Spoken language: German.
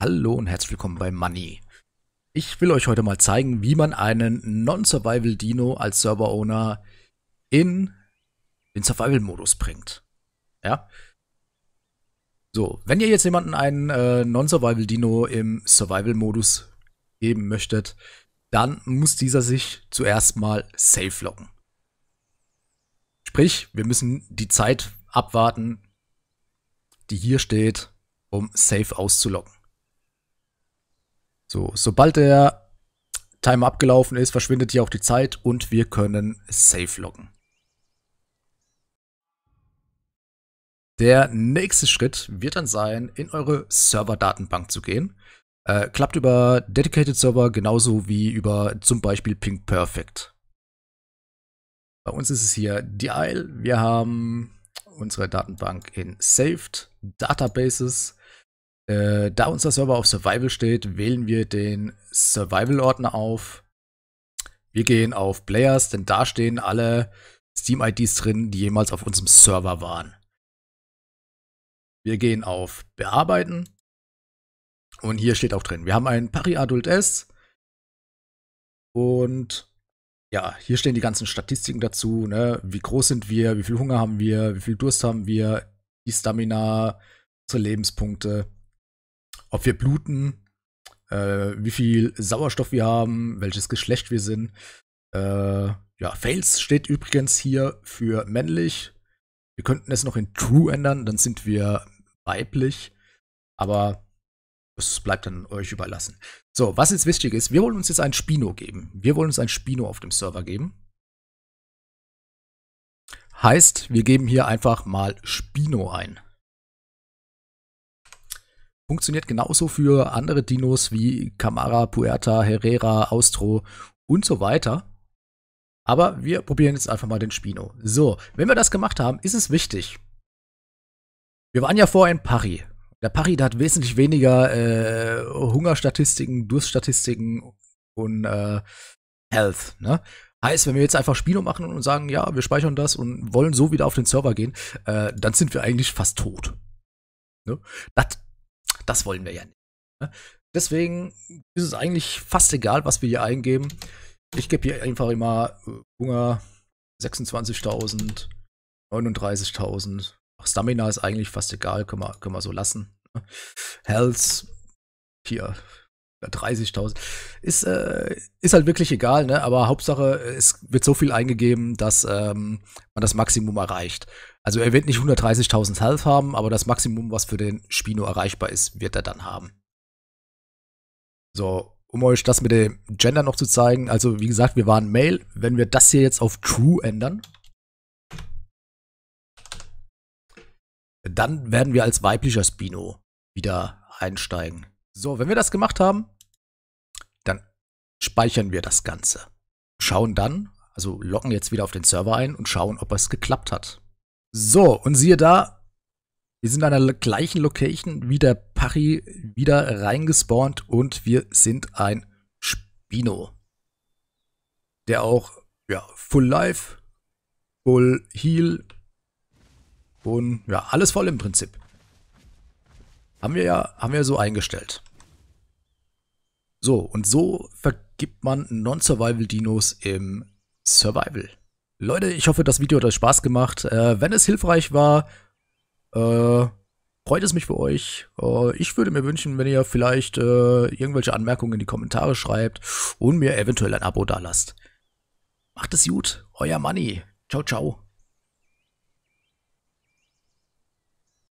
Hallo und herzlich willkommen bei Money. Ich will euch heute mal zeigen, wie man einen Non-Survival Dino als Server-Owner in den Survival-Modus bringt. Ja? So, wenn ihr jetzt jemanden einen äh, Non-Survival Dino im Survival-Modus geben möchtet, dann muss dieser sich zuerst mal safe locken. Sprich, wir müssen die Zeit abwarten, die hier steht, um safe auszulocken. So, sobald der Timer abgelaufen ist, verschwindet hier auch die Zeit und wir können safe loggen. Der nächste Schritt wird dann sein, in eure Server-Datenbank zu gehen. Äh, klappt über Dedicated Server genauso wie über zum Beispiel Pink Perfect. Bei uns ist es hier die Isle. Wir haben unsere Datenbank in Saved, Databases, äh, da unser Server auf Survival steht, wählen wir den Survival-Ordner auf. Wir gehen auf Players, denn da stehen alle Steam-IDs drin, die jemals auf unserem Server waren. Wir gehen auf Bearbeiten. Und hier steht auch drin, wir haben einen Pari Adult S. Und ja, hier stehen die ganzen Statistiken dazu. Ne? Wie groß sind wir? Wie viel Hunger haben wir? Wie viel Durst haben wir? Die Stamina, unsere Lebenspunkte ob wir bluten, äh, wie viel Sauerstoff wir haben, welches Geschlecht wir sind. Äh, ja, Fails steht übrigens hier für männlich. Wir könnten es noch in True ändern, dann sind wir weiblich. Aber es bleibt dann euch überlassen. So, was jetzt wichtig ist, wir wollen uns jetzt ein Spino geben. Wir wollen uns ein Spino auf dem Server geben. Heißt, wir geben hier einfach mal Spino ein. Funktioniert genauso für andere Dinos wie Camara, Puerta, Herrera, Austro und so weiter. Aber wir probieren jetzt einfach mal den Spino. So, wenn wir das gemacht haben, ist es wichtig. Wir waren ja vorher in Pari. Der Pari, der hat wesentlich weniger äh, Hungerstatistiken, Durststatistiken und äh, Health. Ne? Heißt, wenn wir jetzt einfach Spino machen und sagen, ja, wir speichern das und wollen so wieder auf den Server gehen, äh, dann sind wir eigentlich fast tot. Ne? Das das wollen wir ja nicht. Ne? Deswegen ist es eigentlich fast egal, was wir hier eingeben. Ich gebe hier einfach immer äh, Hunger 26.000, 39.000. Stamina ist eigentlich fast egal, können wir, können wir so lassen. Ne? Health hier 30.000. Ist, äh, ist halt wirklich egal, ne? aber Hauptsache, es wird so viel eingegeben, dass ähm, man das Maximum erreicht. Also er wird nicht 130.000 Health haben, aber das Maximum, was für den Spino erreichbar ist, wird er dann haben. So, um euch das mit dem Gender noch zu zeigen, also wie gesagt, wir waren Male. Wenn wir das hier jetzt auf True ändern, dann werden wir als weiblicher Spino wieder einsteigen. So, wenn wir das gemacht haben, dann speichern wir das Ganze. Schauen dann, also loggen jetzt wieder auf den Server ein und schauen, ob es geklappt hat. So, und siehe da, wir sind an der gleichen Location wie der Pachi wieder reingespawnt und wir sind ein Spino. Der auch, ja, Full Life, Full Heal und ja, alles voll im Prinzip. Haben wir ja, haben wir so eingestellt. So, und so vergibt man Non-Survival-Dinos im Survival. Leute, ich hoffe, das Video hat euch Spaß gemacht. Äh, wenn es hilfreich war, äh, freut es mich für euch. Äh, ich würde mir wünschen, wenn ihr vielleicht äh, irgendwelche Anmerkungen in die Kommentare schreibt und mir eventuell ein Abo dalasst. Macht es gut, euer Money. Ciao, ciao.